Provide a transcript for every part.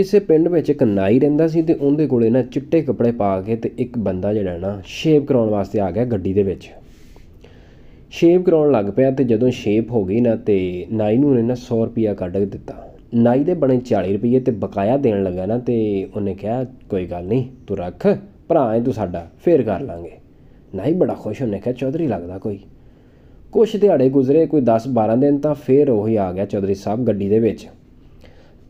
ਕਿਸੇ ਪਿੰਡ ਵਿੱਚ ਇੱਕ ਨਾਈ ਰਹਿੰਦਾ ਸੀ ਤੇ ਉਹਦੇ ਕੋਲੇ ਨਾ ਚਿੱਟੇ ਕੱਪੜੇ ਪਾ ਕੇ ਤੇ ਇੱਕ ਬੰਦਾ ਜਿਹੜਾ ਨਾ ਸ਼ੇਵ ਕਰਾਉਣ ਵਾਸਤੇ ਆ ਗਿਆ ਗੱਡੀ ਦੇ ਵਿੱਚ ਸ਼ੇਵ ਕਰਾਉਣ ਲੱਗ ਪਿਆ ਤੇ ਜਦੋਂ ਸ਼ੇਪ ਹੋ ਗਈ ਨਾ ਤੇ ਨਾਈ ਨੂੰ ਉਹਨੇ ਨਾ 100 ਰੁਪਿਆ ਕੱਢ ਕੇ ਦਿੱਤਾ ਨਾਈ ਦੇ ਬਣੇ 40 ਰੁਪਏ ਤੇ ਬਕਾਇਆ ਦੇਣ ਲੱਗਾ ਨਾ ਤੇ ਉਹਨੇ ਕਿਹਾ ਕੋਈ ਗੱਲ ਨਹੀਂ ਤੂੰ ਰੱਖ ਭਰਾ ਐ ਤੂੰ ਸਾਡਾ ਫੇਰ ਕਰ ਲਾਂਗੇ ਨਾਈ ਬੜਾ ਖੁਸ਼ ਹੋਣੇ ਕਿਹਾ ਚੌਧਰੀ ਲੱਗਦਾ ਕੋਈ ਕੁਛ ਦਿਹਾੜੇ ਗੁਜ਼ਰੇ ਕੋਈ 10 12 ਦਿਨ ਤਾਂ ਫੇਰ ਉਹ ਹੀ ਆ ਗਿਆ ਚੌਧਰੀ ਸਾਹਿਬ ਗੱਡੀ ਦੇ ਵਿੱਚ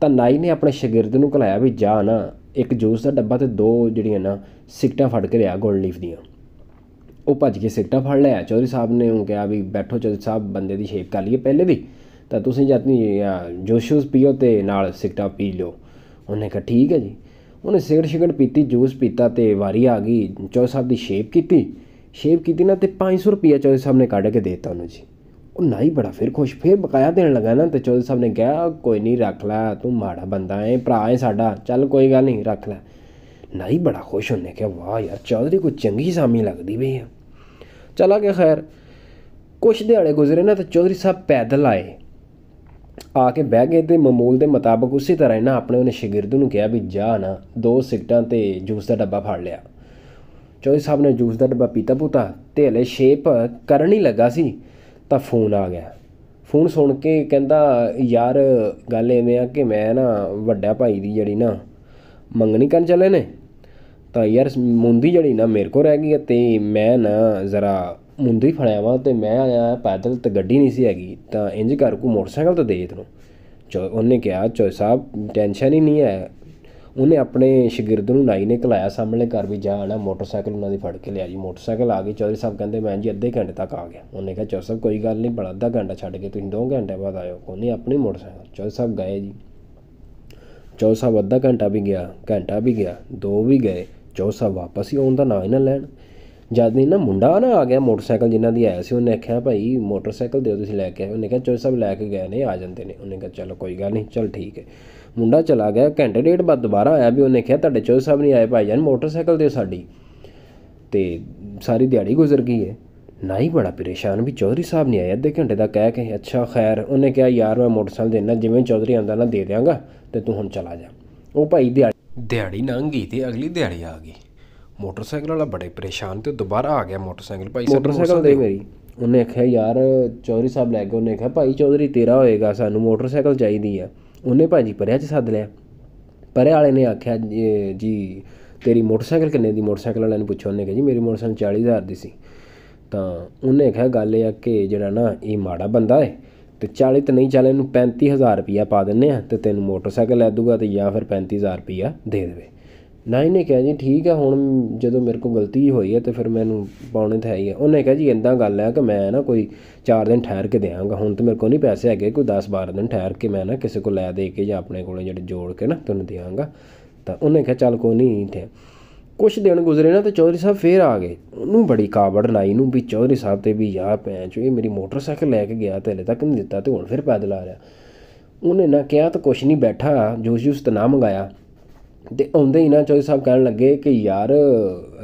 ਤਾਂ ਨਾਈ ਨੇ ਆਪਣੇ ਸ਼ਾਗਿਰਦ ਨੂੰ ਕਲਾਇਆ ਵੀ ਜਾ ਨਾ ਇੱਕ ਜੂਸ ਦਾ ਡੱਬਾ ਤੇ ਦੋ ਜਿਹੜੀਆਂ ਨਾ ਸਿਕਟਾਂ ਫੜ ਕੇ ਲਿਆ ਗੋਲਡ ਲੀਫ ਦੀਆਂ ਉਹ ਭੱਜ ਕੇ ਸਿਕਟਾਂ ਫੜ ਲਿਆ ਚੌਧਰੀ ਸਾਹਿਬ ਨੇ ਉਹ ਕਿਹਾ ਵੀ ਬੈਠੋ ਚੌਧਰੀ ਸਾਹਿਬ ਬੰਦੇ ਦੀ ਸ਼ੇਪ ਕਰ ਲਈਏ ਪਹਿਲੇ ਵੀ ਤਾਂ ਤੁਸੀਂ ਜਤਨੀ ਜੋਸ਼ੂਸ ਪੀਓ ਤੇ ਨਾਲ ਸਿਕਟਾ ਪੀ ਲਿਓ ਉਹਨੇ ਕਿਹਾ ਠੀਕ ਹੈ ਜੀ ਉਹਨੇ ਸਿਗਰਟ ਸ਼ਿਗਰਟ ਪੀਤੀ ਜੂਸ ਪੀਤਾ ਤੇ ਵਾਰੀ ਆ ਗਈ ਚੌਧਰੀ ਸਾਹਿਬ ਦੀ ਸ਼ੇਪ ਕੀਤੀ ਸ਼ੇਪ ਕੀਤੀ ਨਾ ਤੇ 500 ਰੁਪਿਆ ਚੌਧਰੀ ਸਾਹਿਬ ਨੇ ਕੱਢ ਕੇ ਦੇਤਾ ਉਹਨੂੰ ਜੀ ਉਹ ਨਾ ਹੀ ਬੜਾ ਫਿਰ ਖੁਸ਼ ਫਿਰ ਬਕਾਇਆ ਦੇਣ ਲੱਗਾ ਨਾ ਤੇ ਚੌਧਰੀ ਸਾਹਿਬ ਨੇ ਕਿਹਾ ਕੋਈ ਨਹੀਂ ਰੱਖ ਲੈ ਤੂੰ ਮਾੜਾ ਬੰਦਾ ਐ ਭਰਾ ਐ ਸਾਡਾ ਚੱਲ ਕੋਈ ਗੱਲ ਨਹੀਂ ਰੱਖ ਲੈ ਨਾ ਹੀ ਬੜਾ ਖੁਸ਼ ਹੁੰਨੇ ਕਿ ਵਾਹ ਯਾਰ ਚੌਧਰੀ ਕੋ ਚੰਗੀ ਸਾਮੀ ਲੱਗਦੀ ਵੀ ਆ ਚਲਾ ਗਿਆ ਖੈਰ ਕੁਛ ਦਿਹਾੜੇ ਗੁਜ਼ਰੇ ਨਾ ਤੇ ਚੌਧਰੀ ਸਾਹਿਬ ਪੈਦਲ ਆਏ ਆ ਕੇ ਬਹਿ ਗਏ ਤੇ ਮਾਮੂਲ ਦੇ ਮੁਤਾਬਕ ਉਸੇ ਤਰ੍ਹਾਂ ਨਾ ਆਪਣੇ ਉਹਨੇ ਸ਼ਾਗਿਰਦ ਨੂੰ ਕਿਹਾ ਵੀ ਜਾ ਨਾ ਦੋ ਸਿਕਟਾਂ ਤੇ ਜੂਸ ਦਾ ਡੱਬਾ ਫੜ ਲਿਆ ਚੌਧਰੀ ਸਾਹਿਬ ਨੇ ਜੂਸ ਦਾ ਡੱਬਾ ਪੀਤਾ ਪੁੱਤਾ ਤੇ ਹਲੇ ਸ਼ੇਪ ਕਰਨ ਹੀ ਲੱਗਾ ਸੀ ਤਾਂ ਫੋਨ ਆ ਗਿਆ ਫੋਨ ਸੁਣ ਕੇ ਕਹਿੰਦਾ ਯਾਰ ਗੱਲ ਐਵੇਂ ਆ ਕਿ ਮੈਂ ਨਾ ਵੱਡਾ ਭਾਈ ਦੀ ਜਿਹੜੀ ਨਾ ਮੰਗਣੀ ਕਰਨ ਚੱਲੇ ਨੇ ਤਾਂ ਯਾਰ ਮੁੰਦੀ ਜਿਹੜੀ ਨਾ ਮੇਰੇ ਕੋ ਰਹਿ ਗਈ ਤੇ ਮੈਂ ਨਾ ਜ਼ਰਾ ਮੁੰਦੀ ਫੜਿਆ ਵਾ ਤੇ ਮੈਂ ਆਇਆ ਪੈਦਲ ਤੇ ਗੱਡੀ ਨਹੀਂ ਸੀ ਹੈਗੀ ਤਾਂ ਇੰਜ ਕਰ ਕੋ ਮੋਟਰਸਾਈਕਲ ਤਾਂ ਦੇ ਤੈਨੂੰ ਚੋ ਉਹਨੇ ਕਿਹਾ ਚੋ ਸਾਹਿਬ ਟੈਨਸ਼ਨ ਹੀ ਨਹੀਂ ਹੈ ਉਹਨੇ ਆਪਣੇ ਸ਼ਾਗਿਰਦ ਨੂੰ ਨਾਈ ਨੇ ਕਲਾਇਆ ਸਾਹਮਣੇ ਘਰ ਵੀ ਜਾਣਾ ਮੋਟਰਸਾਈਕਲ ਉਹਨਾਂ ਦੀ ਫੜ ਕੇ ਲਿਆ ਜੀ ਮੋਟਰਸਾਈਕਲ ਆ ਗਈ ਚੌਧਰੀ ਸਾਹਿਬ ਕਹਿੰਦੇ ਮੈਂ ਜੀ ਅੱਧੇ ਘੰਟੇ ਤੱਕ ਆ ਗਿਆ ਉਹਨੇ ਕਿਹਾ ਚੌਧਰੀ ਸਾਹਿਬ ਕੋਈ ਗੱਲ ਨਹੀਂ ਬੜਾ ਅੱਧਾ ਘੰਟਾ ਛੱਡ ਕੇ ਤੁਸੀਂ 2 ਘੰਟੇ ਬਾਅਦ ਆਇਓ ਉਹਨੇ ਆਪਣੀ ਮੋਟਰਸਾਈਕਲ ਚੌਧਰੀ ਸਾਹਿਬ ਗਏ ਜੀ ਚੌਧਰੀ ਸਾਹਿਬ ਅੱਧਾ ਘੰਟਾ ਵੀ ਗਿਆ ਘੰਟਾ ਵੀ ਗਿਆ ਦੋ ਵੀ ਗਏ ਚੌਧਰੀ ਸਾਹਿਬ ਵਾਪਸ ਹੀ ਆਉਣ ਦਾ ਨਾਂ ਹੀ ਨਾ ਲੈਣ ਜਦ ਨਹੀਂ ਨਾ ਮੁੰਡਾ ਨਾ ਆ ਗਿਆ ਮੋਟਰਸਾਈਕਲ ਜਿੰਨਾਂ ਦੀ ਆਇਆ ਸੀ ਉਹਨੇ ਆਖਿਆ ਭਾਈ ਮੋਟਰਸਾਈਕਲ ਦਿਓ ਤੁਸੀਂ ਲੈ ਕੇ ਆਏ ਉਹਨੇ ਕਿਹਾ ਚੋਈ ਸਾਹਿਬ ਲੈ ਕੇ ਗਏ ਨੇ ਆ ਜਾਂਦੇ ਨੇ ਉਹਨੇ ਕਿਹਾ ਚਲੋ ਕੋਈ ਗੱਲ ਨਹੀਂ ਚਲ ਠੀਕ ਹੈ ਮੁੰਡਾ ਚਲਾ ਗਿਆ ਘੰਟੇ ਡੇਢ ਬਾਅਦ ਦੁਬਾਰਾ ਆਇਆ ਵੀ ਉਹਨੇ ਕਿਹਾ ਤੁਹਾਡੇ ਚੋਈ ਸਾਹਿਬ ਨਹੀਂ ਆਏ ਭਾਈ ਜਾਨ ਮੋਟਰਸਾਈਕਲ ਦਿਓ ਸਾਡੀ ਤੇ ਸਾਰੀ ਦਿਹਾੜੀ ਗੁਜ਼ਰ ਗਈ ਹੈ ਹੀ ਬੜਾ ਪਰੇਸ਼ਾਨ ਵੀ ਚੌਧਰੀ ਸਾਹਿਬ ਨਹੀਂ ਆਏ ਅੱਧੇ ਘੰਟੇ ਦਾ ਕਹਿ ਕੇ ਅੱਛਾ ਖੈਰ ਉਹਨੇ ਕਿਹਾ ਯਾਰ ਮੈਂ ਮੋਟਰਸਾਈਕਲ ਦੇਣਾ ਜਿਵੇਂ ਚੌਧਰੀ ਆਂਦਾ ਨਾ ਦੇ ਦੇਵਾਂਗਾ ਤੇ ਤੂੰ ਹੁਣ ਚਲਾ ਜਾ ਉਹ ਭਾਈ ਦਿਹਾੜੀ ਦਿਹਾੜੀ ਲੰਘ ਗਈ ਤੇ ਅਗਲੀ ਦਿਹਾੜੀ ਆ ਗਈ ਮੋਟਰਸਾਈਕਲ ਵਾਲਾ ਬੜੇ ਪਰੇਸ਼ਾਨ ਤੇ ਦੁਬਾਰਾ ਆ ਗਿਆ ਮੋਟਰਸਾਈਕਲ ਭਾਈ ਸਾਹਿਬ ਮੋਟਰਸਾਈਕਲ ਦੇ ਮੇਰੀ ਉਹਨੇ ਆਖਿਆ ਯਾਰ ਚੌਧਰੀ ਸਾਹਿਬ ਲੈ ਕੇ ਉਹਨੇ ਆਖਿਆ ਭਾਈ ਚੌਧਰੀ ਤੇਰਾ ਹੋਏਗਾ ਸਾਨੂੰ ਮੋਟਰਸਾਈਕਲ ਚਾਹੀਦੀ ਆ ਉਹਨੇ ਭਾਜੀ ਪਰਿਆ ਚ ਸੱਦ ਲਿਆ ਪਰੇ ਵਾਲੇ ਨੇ ਆਖਿਆ ਜੀ ਤੇਰੀ ਮੋਟਰਸਾਈਕਲ ਕਿੰਨੇ ਦੀ ਮੋਟਰਸਾਈਕਲ ਵਾਲਿਆਂ ਨੂੰ ਪੁੱਛਿਆ ਉਹਨੇ ਕਿਹਾ ਜੀ ਮੇਰੀ ਮੋਟਰਸਾਈਕਲ 40000 ਦੀ ਸੀ ਤਾਂ ਉਹਨੇ ਆਖਿਆ ਗੱਲ ਇਹ ਆ ਕਿ ਜਿਹੜਾ ਨਾ ਇਹ ਮਾੜਾ ਬੰਦਾ ਹੈ ਤੇ 40 ਤੇ ਨਹੀਂ ਚੱਲੇ ਇਹਨੂੰ 35000 ਰੁਪਿਆ ਪਾ ਦਿੰਨੇ ਆ ਤੇ ਤੈਨੂੰ ਮੋਟਰਸਾਈਕਲ ਲੈ ਦੂਗਾ ਤੇ ਜਾਂ ਫਿਰ 35000 ਰੁਪਿਆ ਦੇ ਦੇਵੇ ਨਾ ਇਹਨੇ ਕਿਹਾ ਜੀ ਠੀਕ ਆ ਹੁਣ ਜਦੋਂ ਮੇਰੇ ਕੋਲ ਗਲਤੀ ਹੋਈ ਹੈ ਤੇ ਫਿਰ ਮੈਨੂੰ ਪਾਉਣੇ ਤਾਂ ਹੈ ਹੀ ਆ ਉਹਨੇ ਕਿਹਾ ਜੀ ਇੰਦਾ ਗੱਲ ਹੈ ਕਿ ਮੈਂ ਨਾ ਕੋਈ 4 ਦਿਨ ਠਹਿਰ ਕੇ ਦੇਵਾਂਗਾ ਹੁਣ ਤੇ ਮੇਰੇ ਕੋਲ ਨਹੀਂ ਪੈਸੇ ਹੈਗੇ ਕੋਈ 10 12 ਦਿਨ ਠਹਿਰ ਕੇ ਮੈਂ ਨਾ ਕਿਸੇ ਕੋਲ ਲੈ ਦੇ ਕੇ ਜਾਂ ਆਪਣੇ ਕੋਲ ਜਿਹੜੇ ਜੋੜ ਕੇ ਨਾ ਤੁਹਾਨੂੰ ਦੇਵਾਂਗਾ ਤਾਂ ਉਹਨੇ ਕਿਹਾ ਚੱਲ ਕੋਈ ਨਹੀਂ ਤੇ ਕੁਛ ਦਿਨ ਗੁਜ਼ਰੇ ਨਾ ਤੇ ਚੌਧਰੀ ਸਾਹਿਬ ਫੇਰ ਆ ਗਏ ਉਹਨੂੰ ਬੜੀ ਕਾਬੜ ਲਾਈ ਨੂੰ ਵੀ ਚੌਧਰੀ ਸਾਹਿਬ ਤੇ ਵੀ ਯਾਰ ਪੈਂਚ ਇਹ ਮੇਰੀ ਮੋਟਰਸਾਈਕਲ ਲੈ ਕੇ ਗਿਆ ਤੇ ਹਲੇ ਤੱਕ ਨਹੀਂ ਦਿੱਤਾ ਤੇ ਹੁਣ ਫੇਰ ਪੈਦਲ ਆ ਰਿਹਾ ਉਹਨੇ ਨਾ ਕਿਹਾ ਤਾਂ ਕੁਛ ਨਹੀਂ ਬੈਠਾ ਜੂਸ ਜੂਸ ਤਾਂ ਮੰਗਾਇਆ ਤੇ ਆਉਂਦੇ ਹੀ ਨਾ ਚੌਧਰੀ ਸਾਹਿਬ ਕਹਿਣ ਲੱਗੇ ਕਿ ਯਾਰ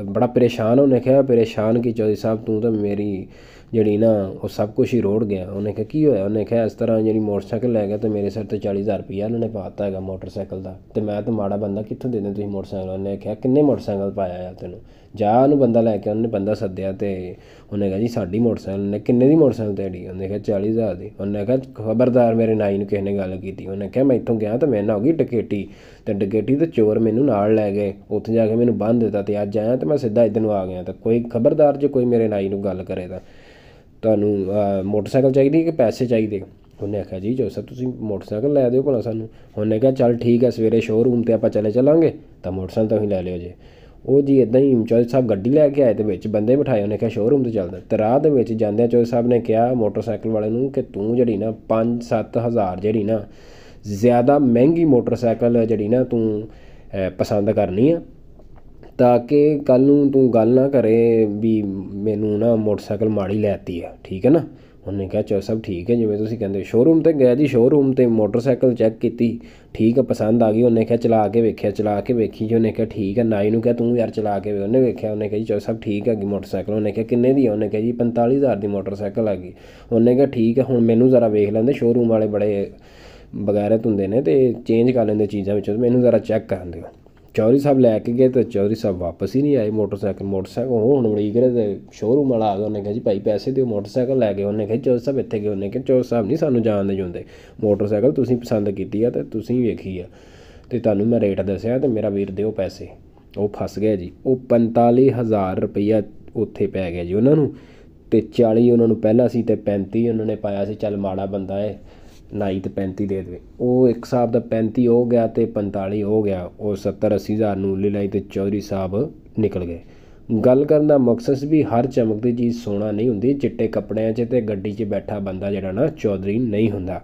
ਬੜਾ ਪਰੇਸ਼ਾਨ ਹੋਨੇ ਕਿਹਾ ਪਰੇਸ਼ਾਨ ਕੀ ਚੌਧਰੀ ਸਾਹਿਬ ਤੂੰ ਤਾਂ ਮੇਰੀ ਜਿਹੜੀ ਨਾ ਉਹ ਸਭ ਕੁਝ ਹੀ ਰੋੜ ਗਿਆ ਉਹਨੇ ਕਿਹਾ ਕੀ ਹੋਇਆ ਉਹਨੇ ਕਿਹਾ ਇਸ ਤਰ੍ਹਾਂ ਜਿਹੜੀ ਮੋਟਰਸਾਈਕਲ ਲੈ ਗਿਆ ਤੇ ਮੇਰੇ ਸਿਰ ਤੇ 40000 ਰੁਪਇਆ ਉਹਨੇ ਪਾਤਾ ਹੈਗਾ ਮੋਟਰਸਾਈਕਲ ਦਾ ਤੇ ਮੈਂ ਤਾਂ ਮਾੜਾ ਬੰਦਾ ਕਿੱਥੋਂ ਦੇ ਦਾਂ ਤੁਸੀਂ ਮੋਟਰਸਾਈਕਲ ਉਹਨੇ ਕਿਹਾ ਕਿੰਨੇ ਮੋਟਰਸਾਈਕਲ ਪਾਇਆ ਆ ਤੈਨੂੰ ਜਾ ਉਹਨੂੰ ਬੰਦਾ ਲੈ ਕੇ ਉਹਨੇ ਬੰਦਾ ਸੱਦਿਆ ਤੇ ਉਹਨੇ ਕਿਹਾ ਜੀ ਸਾਡੀ ਮੋਟਰਸਾਈਕਲ ਨੇ ਕਿੰਨੇ ਦੀ ਮੋਟਰਸਾਈਕਲ ਤੇਰੀ ਉਹਨੇ ਕਿਹਾ 40000 ਦੀ ਉਹਨੇ ਕਿਹਾ ਖਬਰਦਾਰ ਮੇਰੇ ਨਾਈ ਨੂੰ ਕਿਸੇ ਨੇ ਗੱਲ ਕੀਤੀ ਉਹਨੇ ਕਿਹਾ ਮੈਂ ਇੱਥੋਂ ਗਿਆ ਤਾਂ ਮੈਨਾਂ ਹੋ ਗਈ ਡਕੇਟੀ ਤੇ ਡਕੇਟੀ ਤੇ ਚੋਰ ਮੈਨੂੰ ਨਾਲ ਲੈ ਗਏ ਉੱਥੇ ਜਾ ਕੇ ਮੈਨੂੰ ਬੰਨ ਦਿੱਤਾ ਤੇ ਅੱਜ ਆਇਆ ਤੇ ਮੈਂ ਸਿੱਧਾ ਇਦਨ ਆ ਗਿਆ ਤਾਂ ਕੋਈ ਖਬਰਦਾਰ ਜੇ ਕੋਈ ਮੇਰੇ ਨਾਈ ਨੂੰ ਗੱਲ ਕਰੇ ਤਾਂ ਤੁਹਾਨੂੰ ਮੋਟਰਸਾਈਕਲ ਚਾਹੀਦੀ ਹੈ ਕਿ ਪੈਸੇ ਚਾਹੀਦੇ ਉਹਨੇ ਆਖਿਆ ਜੀ ਜੋ ਸਰ ਤੁਸੀਂ ਮੋਟਰਸਾਈਕਲ ਲੈ ਦਿਓ ਭਲਾ ਸਾਨੂੰ ਉਹਨੇ ਕਿਹਾ ਚੱਲ ਠੀਕ ਹੈ ਸਵੇਰੇ ਸ਼ੋਰੂਮ ਤੇ ਆਪਾਂ ਚਲੇ ਚਲਾਂਗੇ ਤਾਂ ਮੋਟਰਸਾਈਕਲ ਤਾਂ ਹੀ ਲੈ ਲਿਓ ਜੇ ਉਹ ਜੀ ਇਦਾਂ ਹੀ ਚੌਜ ਸਾਹਿਬ ਗੱਡੀ ਲੈ ਕੇ ਆਏ ਤੇ ਵਿੱਚ ਬੰਦੇ ਬਿਠਾਏ ਉਹਨੇ ਕਿਹਾ ਸ਼ੋਰੂਮ ਤੇ ਚੱਲਦਾ ਤੇ ਰਾਹ ਦੇ ਵਿੱਚ ਜਾਂਦਿਆਂ ਚੌਜ ਸਾਹਿਬ ਨੇ ਕਿਹਾ ਮੋਟਰਸਾਈਕਲ ਵਾਲੇ ਨੂੰ ਕਿ ਤੂੰ ਜਿਹੜੀ ਨਾ 5-7000 ਜਿਹੜੀ ਨਾ ਜ਼ਿਆਦਾ ਮਹਿੰਗੀ ਮੋਟਰਸਾਈਕਲ ਜਿਹੜੀ ਨਾ ਤੂੰ ਪਸੰਦ ਕਰਨੀ ਆ ਤਾਂ ਕਿ ਕੱਲ ਨੂੰ ਤੂੰ ਗੱਲ ਨਾ ਕਰੇ ਵੀ ਮੈਨੂੰ ਨਾ ਮੋਟਰਸਾਈਕਲ ਮਾੜੀ ਲੈਤੀ ਆ ਠੀਕ ਹੈ ਨਾ ਉਹਨੇ ਕਿਹਾ ਚਲ ਸਭ ਠੀਕ ਹੈ ਜਿਵੇਂ ਤੁਸੀਂ ਕਹਿੰਦੇ ਸ਼ੋਰੂਮ ਤੇ ਗਿਆ ਜੀ ਸ਼ੋਰੂਮ ਤੇ ਮੋਟਰਸਾਈਕਲ ਚੈੱਕ ਕੀਤੀ ਠੀਕ ਹੈ ਪਸੰਦ ਆ ਗਈ ਉਹਨੇ ਕਿਹਾ ਚਲਾ ਕੇ ਵੇਖਿਆ ਚਲਾ ਕੇ ਵੇਖੀ ਜੀ ਉਹਨੇ ਕਿਹਾ ਠੀਕ ਹੈ ਨਾਈ ਨੂੰ ਕਿਹਾ ਤੂੰ ਯਾਰ ਚਲਾ ਕੇ ਉਹਨੇ ਵੇਖਿਆ ਉਹਨੇ ਕਿਹਾ ਜੀ ਚਲ ਸਭ ਠੀਕ ਹੈ ਕਿ ਮੋਟਰਸਾਈਕਲ ਉਹਨੇ ਕਿਹਾ ਕਿੰਨੇ ਦੀ ਉਹਨੇ ਕਿਹਾ ਜੀ 45000 ਦੀ ਮੋਟਰਸਾਈਕਲ ਆ ਗਈ ਉਹਨੇ ਕਿਹਾ ਠੀਕ ਹੈ ਹੁਣ ਮੈਨੂੰ ਜ਼ਰਾ ਵੇਖ ਲੈਂਦੇ ਸ਼ੋਰੂਮ ਵਾਲੇ ਬੜੇ ਬਗੈਰਤ ਹੁੰਦੇ ਨੇ ਤੇ ਚੇਂਜ ਕਰ ਲੈਂਦੇ ਚੀਜ਼ਾਂ ਵਿੱਚ ਮੈਨੂੰ ਜ਼ਰਾ ਚੈੱਕ ਕਰਨ ਦਿਓ ਚੌਰੀ ਸਾਹਿਬ ਲੈ ਕੇ ਗਏ ਤੇ ਚੌਰੀ ਸਾਹਿਬ ਵਾਪਸ ਹੀ ਨਹੀਂ ਆਏ ਮੋਟਰਸਾਈਕਲ ਮੋਟਰਸਾਈਕਲ ਉਹ ਹੁਣ ਮੜੀਗਰੇ ਦੇ ਸ਼ੋਰੂਮ ਵਾਲਾ ਆ ਗਿਆ ਉਹਨੇ ਕਿਹਾ ਜੀ ਭਾਈ ਪੈਸੇ ਦਿਓ ਮੋਟਰਸਾਈਕਲ ਲੈ ਕੇ ਉਹਨੇ ਕਿਹਾ ਚੌਰੀ ਸਾਹਿਬ ਇੱਥੇ ਗਏ ਉਹਨੇ ਕਿਹਾ ਚੌਰੀ ਸਾਹਿਬ ਨਹੀਂ ਸਾਨੂੰ ਜਾਣਦੇ ਜੁੰਦੇ ਮੋਟਰਸਾਈਕਲ ਤੁਸੀਂ ਪਸੰਦ ਕੀਤੀ ਆ ਤੇ ਤੁਸੀਂ ਵੇਖੀ ਆ ਤੇ ਤੁਹਾਨੂੰ ਮੈਂ ਰੇਟ ਦੱਸਿਆ ਤੇ ਮੇਰਾ ਵੀਰ ਦਿਓ ਪੈਸੇ ਉਹ ਫਸ ਗਿਆ ਜੀ ਉਹ 45000 ਰੁਪਇਆ ਉੱਥੇ ਪੈ ਗਿਆ ਜੀ ਉਹਨਾਂ ਨੂੰ ਤੇ 40 ਉਹਨਾਂ ਨੂੰ ਪਹਿਲਾਂ ਸੀ ਤੇ 35 ਉਹਨਾਂ ਨੇ ਪਾਇਆ ਸੀ ਚੱਲ ਮਾੜਾ ਬੰਦਾ ਏ ਨਾਈ ਤੇ 35 ਦੇ ਦੇਵੇ ਉਹ ਇੱਕ ਸਾਹਿਬ ਦਾ 35 ਹੋ ਗਿਆ ਤੇ 45 ਹੋ ਗਿਆ ਉਹ 70 80 ਹਜ਼ਾਰ ਨੂੰ ਲੈ ਲਈ ਤੇ ਚੌਧਰੀ ਸਾਹਿਬ ਨਿਕਲ ਗਏ ਗੱਲ ਕਰਨ ਦਾ ਮਕਸਦ ਵੀ ਹਰ ਚਮਕਦੀ ਚੀਜ਼ ਸੋਨਾ ਨਹੀਂ ਹੁੰਦੀ ਚਿੱਟੇ ਕੱਪੜਿਆਂ 'ਚ ਤੇ ਗੱਡੀ 'ਚ ਬੈਠਾ ਬੰਦਾ ਜਿਹੜਾ ਨਾ ਚੌਧਰੀ ਨਹੀਂ ਹੁੰਦਾ